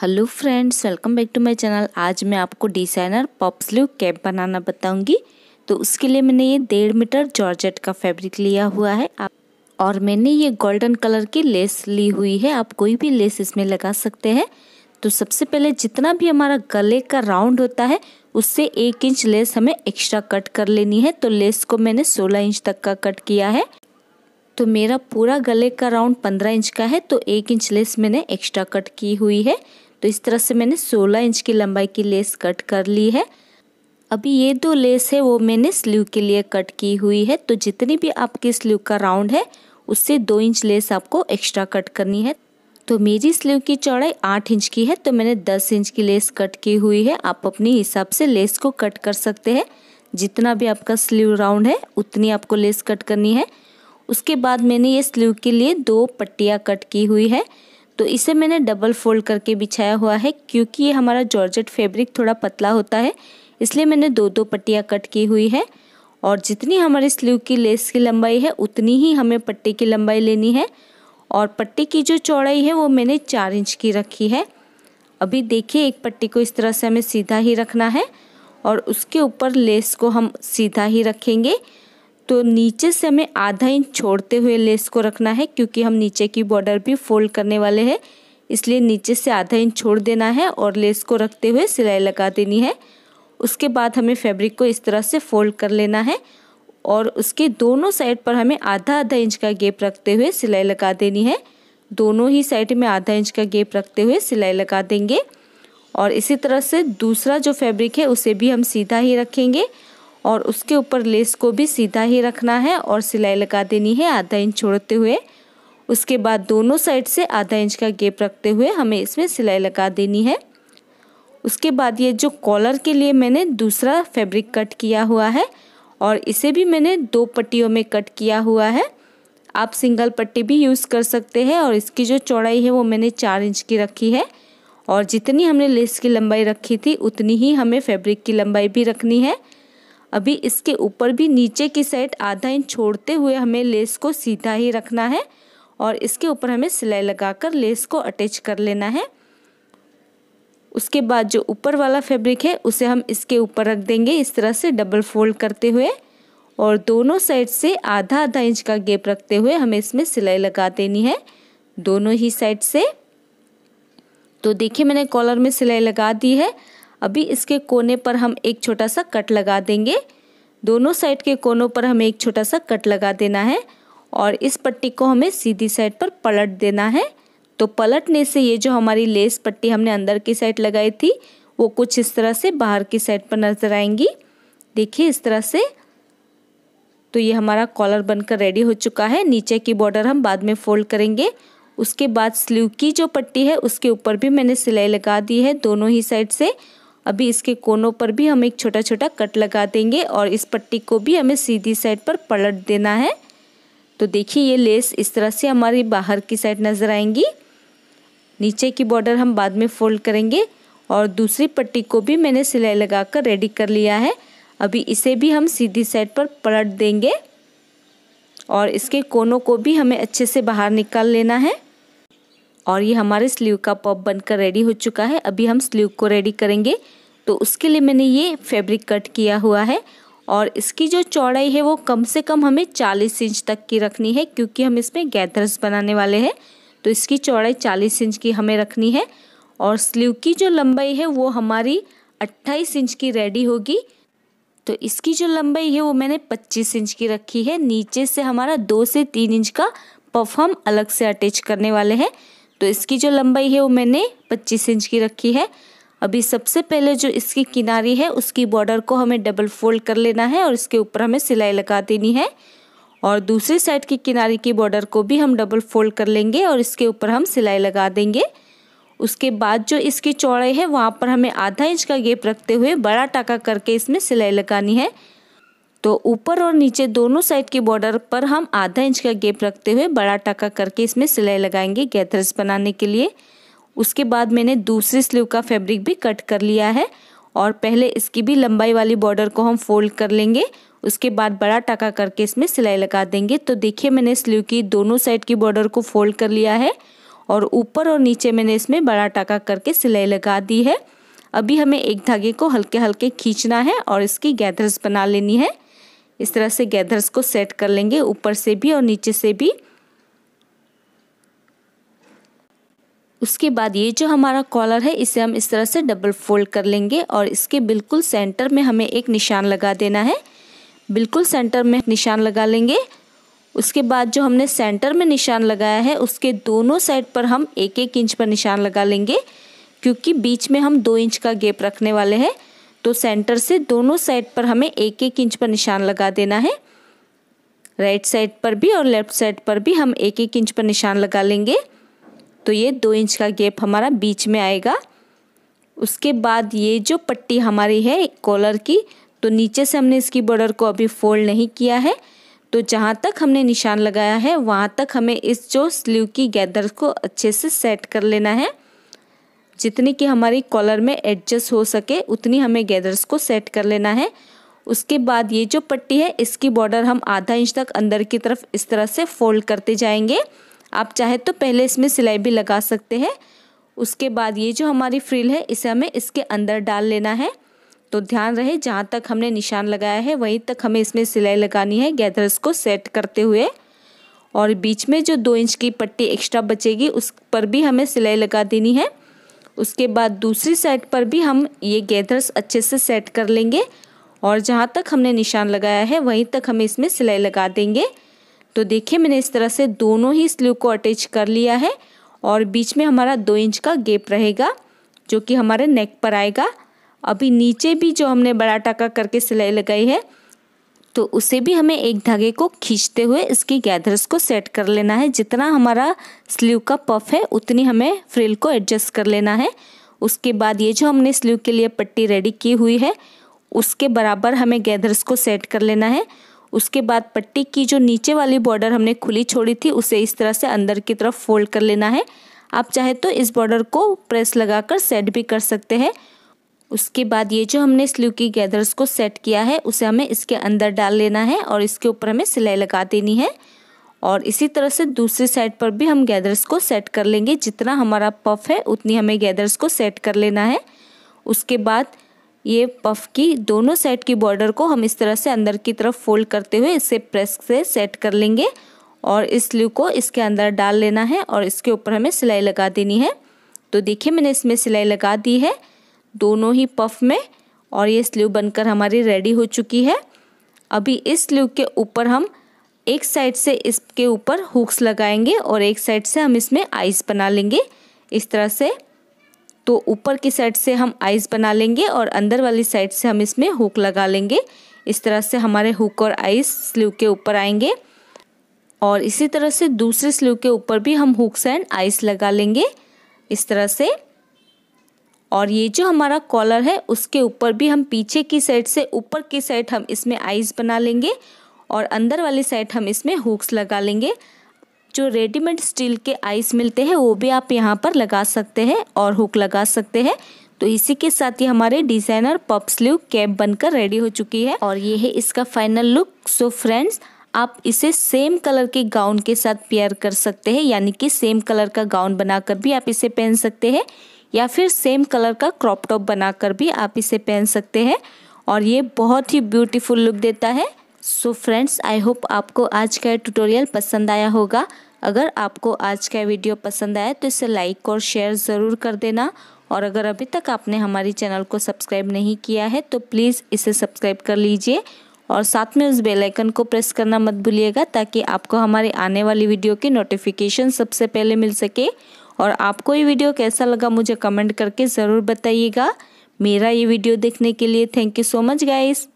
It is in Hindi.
hello friends welcome back to my channel आज मैं आपको डिज़ाइनर पॉप स्लीव कैप बनाना बताऊंगी तो उसके लिए मैंने ये डेढ़ मीटर जॉर्जेट का फैब्रिक लिया हुआ है आप और मैंने ये गोल्डन कलर की लेस ली हुई है आप कोई भी लेस इसमें लगा सकते हैं तो सबसे पहले जितना भी हमारा गले का राउंड होता है उससे एक इंच लेस हमें एक्स्ट्रा कट कर लेनी है तो लेस को मैंने सोलह इंच तक का कट किया है तो मेरा पूरा गले का राउंड पंद्रह इंच का है तो एक इंच लेस मैंने एक्स्ट्रा कट की हुई है तो इस तरह से मैंने 16 इंच की लंबाई की लेस कट कर ली है अभी ये दो लेस है वो मैंने स्लीव के लिए कट की हुई है तो जितनी भी आपकी स्लीव का राउंड है उससे दो इंच लेस आपको एक्स्ट्रा कट करनी है तो मेरी स्लीव की चौड़ाई आठ इंच की है तो मैंने दस इंच की लेस कट की हुई है आप अपने हिसाब से लेस को कट कर सकते हैं जितना भी आपका स्लीव राउंड है उतनी आपको लेस कट करनी है उसके बाद मैंने ये स्लीव के लिए दो पट्टियाँ कट की हुई है तो इसे मैंने डबल फोल्ड करके बिछाया हुआ है क्योंकि ये हमारा जॉर्जेट फैब्रिक थोड़ा पतला होता है इसलिए मैंने दो दो पट्टियाँ कट की हुई है और जितनी हमारे स्लीव की लेस की लंबाई है उतनी ही हमें पट्टी की लंबाई लेनी है और पट्टी की जो चौड़ाई है वो मैंने चार इंच की रखी है अभी देखिए एक पट्टी को इस तरह से हमें सीधा ही रखना है और उसके ऊपर लेस को हम सीधा ही रखेंगे तो नीचे से हमें आधा इंच छोड़ते हुए लेस को रखना है क्योंकि हम नीचे की बॉर्डर भी फोल्ड करने वाले हैं इसलिए नीचे से आधा इंच छोड़ देना है और लेस को रखते हुए सिलाई लगा देनी है उसके बाद हमें फैब्रिक को इस तरह से फोल्ड कर लेना है और उसके दोनों साइड पर हमें आधा आधा इंच का गेप रखते हुए सिलाई लगा देनी है दोनों ही साइड में आधा इंच का गेप रखते हुए सिलाई लगा देंगे और इसी तरह से दूसरा जो फैब्रिक है उसे भी हम सीधा ही रखेंगे और उसके ऊपर लेस को भी सीधा ही रखना है और सिलाई लगा देनी है आधा इंच छोड़ते हुए उसके बाद दोनों साइड से आधा इंच का गेप रखते हुए हमें इसमें सिलाई लगा देनी है उसके बाद ये जो कॉलर के लिए मैंने दूसरा फैब्रिक कट किया हुआ है और इसे भी मैंने दो पट्टियों में कट किया हुआ है आप सिंगल पट्टी भी यूज़ कर सकते हैं और इसकी जो चौड़ाई है वो मैंने चार इंच की रखी है और जितनी हमने लेस की लंबाई रखी थी उतनी ही हमें फैब्रिक की लंबाई भी रखनी है अभी इसके ऊपर भी नीचे की साइड आधा इंच छोड़ते हुए हमें लेस को सीधा ही रखना है और इसके ऊपर हमें सिलाई लगाकर लेस को अटैच कर लेना है उसके बाद जो ऊपर वाला फैब्रिक है उसे हम इसके ऊपर रख देंगे इस तरह से डबल फोल्ड करते हुए और दोनों साइड से आधा आधा इंच का गेप रखते हुए हमें इसमें सिलाई लगा देनी है दोनों ही साइड से तो देखिए मैंने कॉलर में सिलाई लगा दी है अभी इसके कोने पर हम एक छोटा सा कट लगा देंगे दोनों साइड के कोनों पर हमें एक छोटा सा कट लगा देना है और इस पट्टी को हमें सीधी साइड पर पलट देना है तो पलटने से ये जो हमारी लेस पट्टी हमने अंदर की साइड लगाई थी वो कुछ इस तरह से बाहर की साइड पर नजर आएंगी देखिए इस तरह से तो ये हमारा कॉलर बनकर रेडी हो चुका है नीचे की बॉर्डर हम बाद में फोल्ड करेंगे उसके बाद स्लीव की जो पट्टी है उसके ऊपर भी मैंने सिलाई लगा दी है दोनों ही साइड से अभी इसके कोनों पर भी हम एक छोटा छोटा कट लगा देंगे और इस पट्टी को भी हमें सीधी साइड पर पलट देना है तो देखिए ये लेस इस तरह से हमारी बाहर की साइड नज़र आएंगी नीचे की बॉर्डर हम बाद में फोल्ड करेंगे और दूसरी पट्टी को भी मैंने सिलाई लगाकर रेडी कर लिया है अभी इसे भी हम सीधी साइड पर पलट देंगे और इसके कोनों को भी हमें अच्छे से बाहर निकाल लेना है और ये हमारे स्लीव का पॉप बनकर रेडी हो चुका है अभी हम स्लीव को रेडी करेंगे तो उसके लिए मैंने ये फैब्रिक कट किया हुआ है और इसकी जो चौड़ाई है वो कम से कम हमें 40 इंच तक की रखनी है क्योंकि हम इसमें गैदर्स बनाने वाले हैं तो इसकी चौड़ाई 40 इंच की हमें रखनी है और स्लीव की जो लंबाई है वो हमारी 28 इंच की रेडी होगी तो इसकी जो लंबाई है वो मैंने 25 इंच की रखी है नीचे से हमारा दो से तीन इंच का पफ हम अलग से अटैच करने वाले हैं तो इसकी जो लंबाई है वो मैंने पच्चीस इंच की रखी है अभी सबसे पहले जो इसकी किनारी है उसकी बॉर्डर को हमें डबल फोल्ड कर लेना है और इसके ऊपर हमें सिलाई लगा देनी है और दूसरी साइड की किनारे की बॉर्डर को भी हम डबल फोल्ड कर लेंगे और इसके ऊपर हम सिलाई लगा देंगे उसके बाद जो इसकी चौड़ाई है वहाँ पर हमें आधा इंच का गेप रखते हुए बड़ा टाका करके इसमें सिलाई लगानी है तो ऊपर और नीचे दोनों साइड के बॉर्डर पर हम आधा इंच का गेप रखते हुए बड़ा टाका करके इसमें सिलाई लगाएंगे गैदर्स बनाने के लिए उसके बाद मैंने दूसरी स्लीव का फैब्रिक भी कट कर लिया है और पहले इसकी भी लंबाई वाली बॉर्डर को हम फोल्ड कर लेंगे उसके बाद बड़ा टाका करके इसमें सिलाई लगा देंगे तो देखिए मैंने स्लीव की दोनों साइड की बॉर्डर को फोल्ड कर लिया है और ऊपर और नीचे मैंने इसमें बड़ा टाका करके सिलाई लगा दी है अभी हमें एक धागे को हल्के हल्के खींचना है और इसकी गैदर्स बना लेनी है इस तरह से गैदर्स को सेट कर लेंगे ऊपर से भी और नीचे से भी उसके बाद ये जो हमारा कॉलर है इसे हम इस तरह से डबल फोल्ड कर लेंगे और इसके बिल्कुल सेंटर में हमें एक निशान लगा देना है बिल्कुल सेंटर में निशान लगा लेंगे उसके बाद जो हमने सेंटर में निशान लगाया है उसके दोनों साइड पर हम एक एक इंच पर निशान लगा लेंगे क्योंकि बीच में हम दो इंच का गेप रखने वाले हैं तो सेंटर से दोनों साइड पर हमें एक एक इंच पर निशान लगा देना है राइट साइड पर भी और लेफ्ट साइड पर भी हम एक एक इंच पर निशान लगा लेंगे तो ये दो इंच का गैप हमारा बीच में आएगा उसके बाद ये जो पट्टी हमारी है कॉलर की तो नीचे से हमने इसकी बॉर्डर को अभी फोल्ड नहीं किया है तो जहाँ तक हमने निशान लगाया है वहाँ तक हमें इस जो स्लीव की गैदर को अच्छे से सेट कर लेना है जितनी कि हमारी कॉलर में एडजस्ट हो सके उतनी हमें गैदर्स को सेट कर लेना है उसके बाद ये जो पट्टी है इसकी बॉर्डर हम आधा इंच तक अंदर की तरफ इस तरह से फोल्ड करते जाएंगे आप चाहे तो पहले इसमें सिलाई भी लगा सकते हैं उसके बाद ये जो हमारी फ्रिल है इसे हमें इसके अंदर डाल लेना है तो ध्यान रहे जहाँ तक हमने निशान लगाया है वहीं तक हमें इसमें सिलाई लगानी है गैदर्स को सेट करते हुए और बीच में जो दो इंच की पट्टी एक्स्ट्रा बचेगी उस पर भी हमें सिलाई लगा देनी है उसके बाद दूसरी साइड पर भी हम ये गैदर्स अच्छे से सेट कर लेंगे और जहाँ तक हमने निशान लगाया है वहीं तक हमें इसमें सिलाई लगा देंगे तो देखिए मैंने इस तरह से दोनों ही स्लीव को अटैच कर लिया है और बीच में हमारा दो इंच का गेप रहेगा जो कि हमारे नेक पर आएगा अभी नीचे भी जो हमने बड़ा टाका करके सिलाई लगाई है तो उसे भी हमें एक धागे को खींचते हुए इसकी गैदर्स को सेट कर लेना है जितना हमारा स्लीव का पफ है उतनी हमें फ्रिल को एडजस्ट कर लेना है उसके बाद ये जो हमने स्लीव के लिए पट्टी रेडी की हुई है उसके बराबर हमें गैदर्स को सेट कर लेना है उसके बाद पट्टी की जो नीचे वाली बॉर्डर हमने खुली छोड़ी थी उसे इस तरह से अंदर की तरफ फोल्ड कर लेना है आप चाहे तो इस बॉर्डर को प्रेस लगाकर सेट भी कर सकते हैं उसके बाद ये जो हमने की गैदर्स को सेट किया है उसे हमें इसके अंदर डाल लेना है और इसके ऊपर हमें सिलाई लगा देनी है और इसी तरह से दूसरी साइड पर भी हम गैदर्स को सेट कर लेंगे जितना हमारा पफ है उतनी हमें गैदर्स को सेट कर लेना है उसके बाद ये पफ की दोनों साइड की बॉर्डर को हम इस तरह से अंदर की तरफ फोल्ड करते हुए इसे प्रेस से सेट कर लेंगे और इस लू को इसके अंदर डाल लेना है और इसके ऊपर हमें सिलाई लगा देनी है तो देखिए मैंने इसमें सिलाई लगा दी है दोनों ही पफ में और ये स्लीव बनकर हमारी रेडी हो चुकी है अभी इस स्लीव के ऊपर हम एक साइड से इसके ऊपर हुक्स लगाएंगे और एक साइड से हम इसमें आइस बना लेंगे इस तरह से तो ऊपर की साइड से हम आइस बना लेंगे और अंदर वाली साइड से हम इसमें हुक लगा लेंगे इस तरह से हमारे हुक और आइस स्लीव के ऊपर आएंगे और इसी तरह से दूसरे स्लीव के ऊपर भी हम हुक्स एंड आइस लगा लेंगे इस तरह से और ये जो हमारा कॉलर है उसके ऊपर भी हम पीछे की साइड से ऊपर की साइड हम इसमें आइज बना लेंगे और अंदर वाली साइड हम इसमें हुक्स लगा लेंगे जो रेडीमेड स्टील के आइस मिलते हैं वो भी आप यहाँ पर लगा सकते हैं और हुक लगा सकते हैं तो इसी के साथ ये हमारे डिज़ाइनर पप स्लीव कैप बनकर रेडी हो चुकी है और ये है इसका फाइनल लुक सो फ्रेंड्स आप इसे सेम कलर के गाउन के साथ पेयर कर सकते हैं यानी कि सेम कलर का गाउन बनाकर भी आप इसे पहन सकते हैं या फिर सेम कलर का क्रॉप टॉप बनाकर भी आप इसे पहन सकते हैं और ये बहुत ही ब्यूटीफुल लुक देता है सो फ्रेंड्स आई होप आपको आज का ट्यूटोरियल पसंद आया होगा अगर आपको आज का वीडियो पसंद आया तो इसे लाइक और शेयर ज़रूर कर देना और अगर अभी तक आपने हमारे चैनल को सब्सक्राइब नहीं किया है तो प्लीज़ इसे सब्सक्राइब कर लीजिए और साथ में उस बेल आइकन को प्रेस करना मत भूलिएगा ताकि आपको हमारे आने वाली वीडियो की नोटिफिकेशन सबसे पहले मिल सके और आपको ये वीडियो कैसा लगा मुझे कमेंट करके ज़रूर बताइएगा मेरा ये वीडियो देखने के लिए thank you so much guys